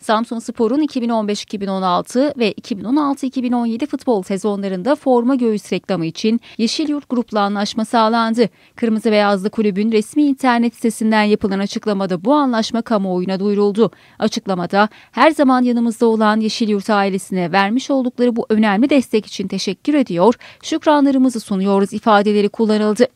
Samsun Spor'un 2015-2016 ve 2016-2017 futbol sezonlarında forma göğüs reklamı için Yeşil Yurt Grup'la anlaşma sağlandı. Kırmızı Beyazlı Kulübün resmi internet sitesinden yapılan açıklamada bu anlaşma kamuoyuna duyuruldu. Açıklamada her zaman yanımızda olan Yeşil Yurt ailesine vermiş oldukları bu önemli destek için teşekkür ediyor, şükranlarımızı sunuyoruz ifadeleri kullanıldı.